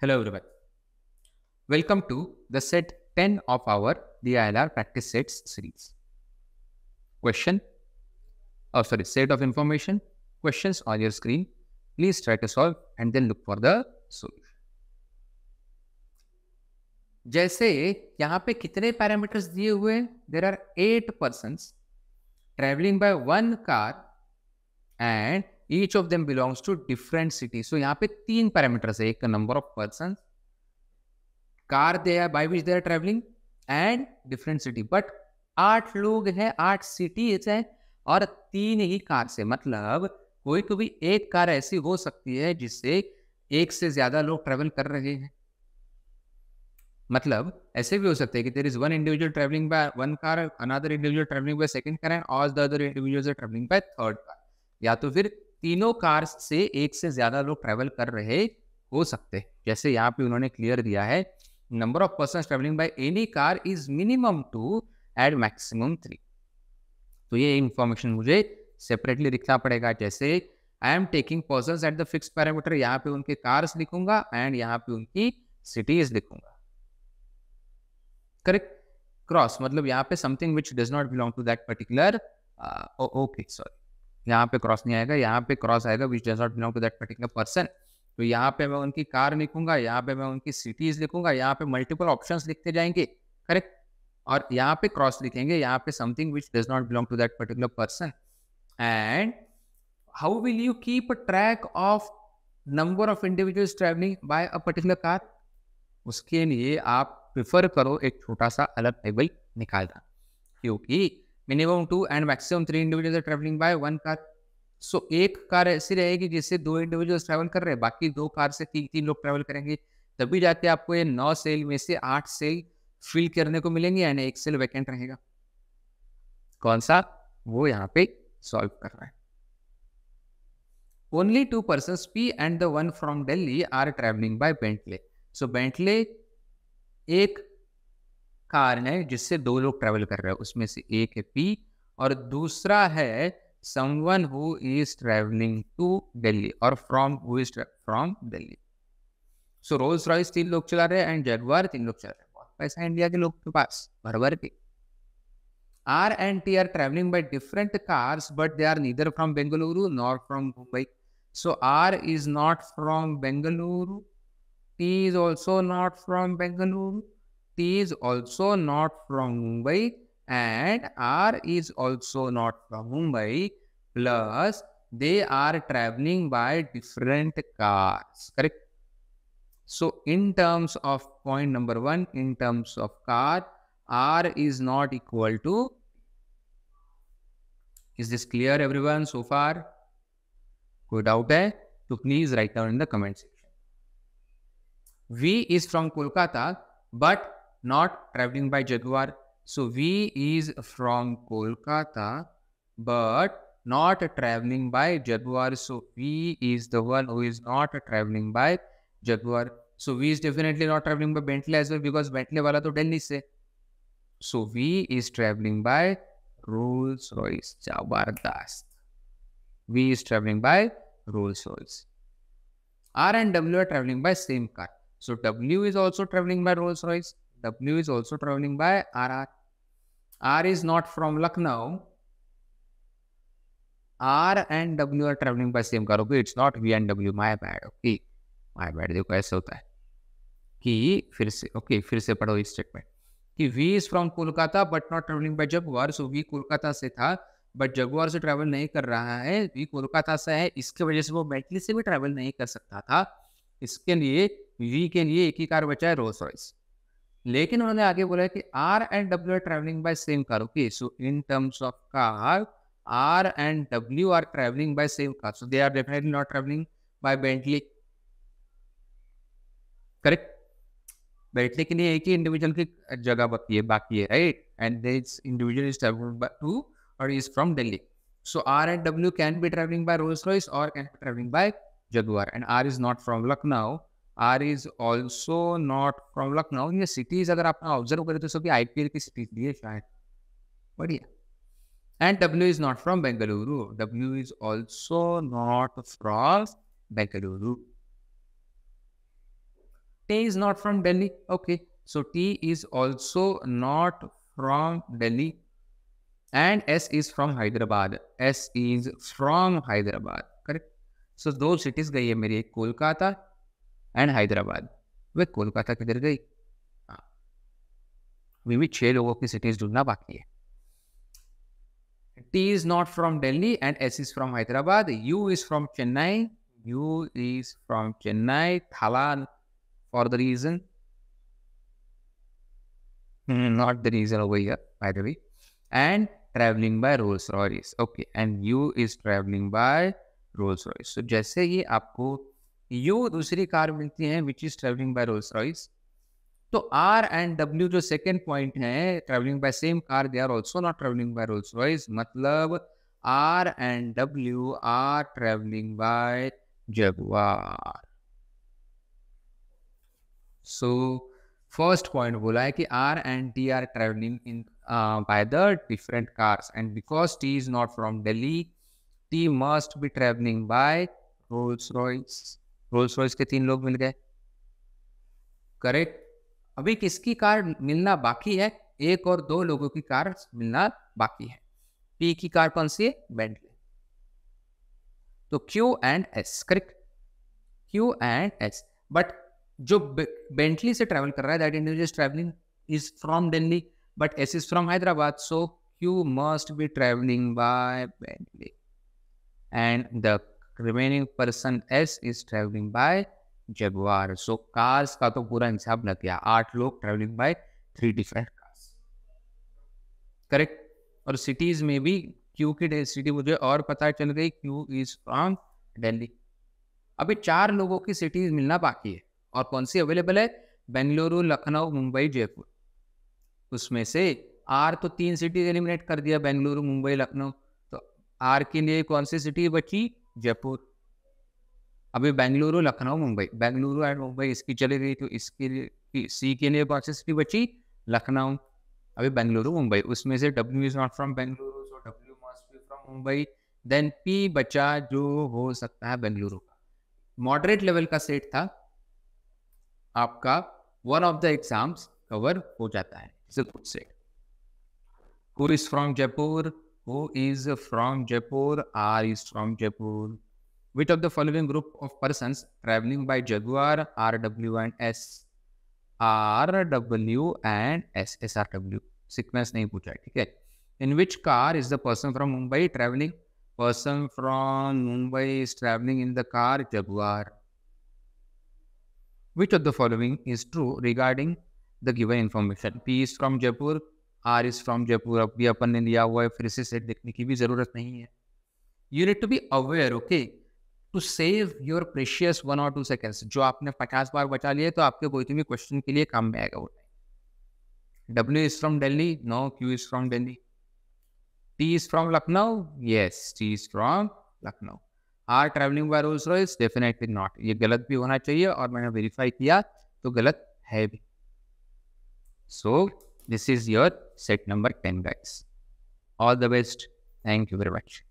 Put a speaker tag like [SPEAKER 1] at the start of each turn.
[SPEAKER 1] Hello everyone. Welcome to the set 10 of our DILR practice sets series. Question, oh sorry, set of information, questions on your screen. Please try to solve and then look for the solution. जैसे यहाँ पे कितने parameters दिए हुए there are eight person travelling by one car and each of them belongs to different city so यहाँ पे तीन parameters है एक number of person car they are by which they are travelling and different city but आठ लोग हैं आठ cities हैं और तीन ही कार से मतलब कोई कभी एक कार ऐसी हो सकती है जिससे एक से ज्यादा लोग ट्रेवल कर रहे हैं मतलब ऐसे भी हो सकते हैं कि there is one individual travelling by one car another individual travelling by second car and all the other individuals are travelling by third car या तो फिर तीनों कार्स से एक से ज्यादा लोग ट्रैवल कर रहे हो सकते हैं जैसे यहाँ पे उन्होंने क्लियर दिया है number of person travelling by any car is minimum two at maximum three तो ये इंफॉर्मेशन मुझे सेपरेटली लिखना पड़ेगा जैसे I am taking person at the fix parameter यहाँ पे उनके कार्स लिखूंगा एंड यहाँ पे उनकी सिटीज लिखूंगा करेक्ट क्रॉस मतलब यहाँ पे something which does not belong to that particular okay sorry यहाँ पे क्रॉस नहीं आएगा यहाँ पे क्रॉस आएगा which does not belong to that particular person तो यहाँ पे मैं उनकी कार लिखूंगा यहाँ पे मैं उनकी सिटीज लिखूंगा यहाँ पे मल्टीपल ऑप्शन लिखते जाएंगे करेक्ट और यहाँ पे क्रॉस लिखेंगे यहाँ पे something which does not belong to that particular person and how will you keep track of number of individuals travelling by a particular car उसके लिए आप प्रिफर करो एक छोटा सा अलग टेबल निकालना क्योंकि minimum two and maximum three individual travelling by one car so एक कार ऐसी रहेगी जिससे दो इंडिविजुअल्स ट्रैवल कर रहे हैं बाकी दो कार से तीन तीन लोग ट्रैवल करेंगे तभी जाके आपको ये नौ सेल में से आठ सेल फिल करने को मिलेंगे यानी एक सेल वैकेंट रहेगा कौन सा वो यहाँ पे सॉल्व कर रहा है only two person P and the one from Delhi are travelling by Bentley so Bentley एक कार है जिससे दो लोग ट्रैवल कर रहे हैं उसमें से एक है पी और दूसरा है someone who is travelling to Delhi और from who is from Delhi so Rolls Royce तीन लोग चला रहे हैं एंड जगवार तीन लोग चला रहे हैं बहुत पैसा इंडिया के लोग के पास भर भर के R and T are travelling by different cars but they are neither from Bengaluru nor from Mumbai so R is not from Bengaluru T is also not from Bengaluru is also not from Mumbai and R is also not from Mumbai plus they are traveling by different cars correct so in terms of point number 1 in terms of car R is not equal to is this clear everyone so far good. out there. तो please write down in the comment section. V is from Kolkata, but not traveling by Jaguar. So V is from Kolkata, but not traveling by Jaguar. So V is the one who is not traveling by Jaguar. So V is definitely not traveling by Bentley as well because Bentley wala to Delhi se. So V is traveling by Rolls Royce. Jabardast. V is traveling by Rolls Royce. R and W are traveling by same car. So W is also traveling by Rolls Royce. W is also traveling by R. R is not from Lucknow. R and W are traveling by same car. Okay, it's not V and W. My bad. Okay, my bad. देखो ऐसा होता है कि फिर से okay okay, फिर से पढ़ो ये स्टेटमेंट कि V is from Kolkata but not traveling by Jaguar. So V Kolkata से था but Jaguar से travel नहीं कर रहा है V Kolkata से है इसके वजह से वो मैटली से भी travel नहीं कर सकता था इसके लिए V के लिए एक ही कार बचा है Rolls Royce. लेकिन उन्होंने आगे बोला कि R and W are travelling by same car okay so in terms of car R and W are travelling by same car so they are definitely not travelling by Bentley correct बैठने के लिए एक ही individual की जगह बाकी है बाकी है right and this individual is travelled to और is from Delhi so R and W can be travelling by Rolls Royce और can be travelling by Jaguar and R is not from Lucknow R is also not from Lucknow ये cities अगर आप observe करें तो सभी I P L की cities दी है शायद बढ़िया and W is not from Bengaluru W is also not from Bengaluru T is not from Delhi. Okay. So T is also not from Delhi. And S is from Hyderabad. S is from Hyderabad. Correct. So दो cities गई है मेरी एक कोलकाता एंड हैदराबाद वे कोलकाता किधर गई हाँ। अभी भी छह लोगों की सिटीज ढूंढना बाकी है T is not from Delhi and S is from Hyderabad U is from Chennai U is from Chennai Thala for the reason not the reason by the way and travelling by Rolls Royce okay and U is travelling by Rolls Royce जैसे ही आपको यो दूसरी car मिलती तो है which is travelling by Rolls Royce तो R and W जो सेकेंड पॉइंट है travelling by same car they are also not travelling by Rolls Royce मतलब R and W are travelling by Jaguar so first point बोला है कि R and T are travelling in by the different cars and because T is not from Delhi T must be travelling by Rolls Royce Rolls Royce के तीन लोग मिल गए correct अभी किसकी car मिलना बाकी है एक और दो लोगों की कार मिलना बाकी है पी की कार कौन सी है बेंटले तो Q and S correct Q and S but जो बेंटली से ट्रेवल कर रहा है that individual is travelling is from Delhi but S is from Hyderabad so Q must be travelling by Bentley and the remaining person S is travelling by Jaguar so cars का तो पूरा हिसाब लग गया आठ लोग travelling by three different cars correct और cities में भी क्यू की डेंसिटी मुझे और पता चल गई क्यू इज फ्रॉम दिल्ली अभी चार लोगों की सिटीज मिलना बाकी है और कौन सी अवेलेबल है बेंगलुरु लखनऊ मुंबई जयपुर उसमें से आर तो तीन सिटीज एलिमिनेट कर दिया बेंगलुरु मुंबई लखनऊ तो आर के लिए कौन सी सिटी बची जयपुर अभी बेंगलुरु लखनऊ मुंबई बेंगलुरु एंड मुंबई इसकी चली गई तो इसके लिए सी के लिए बॉक्सेस की बची लखनऊ अभी बेंगलुरु मुंबई उसमें से W is not from Bengaluru so W must be from Mumbai then P बचा जो हो सकता है बेंगलुरु का मॉडरेट लेवल का सेट था आपका one of the exams cover हो जाता है it's a good set who is from Jaipur who is from Jaipur, R is from Jaipur. Which of the following group of persons traveling by Jaguar, RW and S. R W RW and S S R W. SRW. Sequence नहीं पूछा है In which car is the person from Mumbai traveling? Person from Mumbai is traveling in the car Jaguar. Which of the following is true regarding the given information? P is from Jaipur, R is from Jaipur अब भी अपन ने लिया हुआ है फिर इसे set देखने की भी जरूरत नहीं है you need to be aware okay to save your precious one और टू सेकेंड्स जो आपने पचास बार बचा लिए तो आपके कोई तो भी क्वेश्चन के लिए काम में आएगा वो W is from Delhi no Q is from Delhi T is from Lucknow yes T is from Lucknow R travelling by Rolls Royce definitely not ये गलत भी होना चाहिए और मैंने वेरीफाई किया तो गलत है भी सो so, This is your set number 10 guys. All the best. Thank you very much.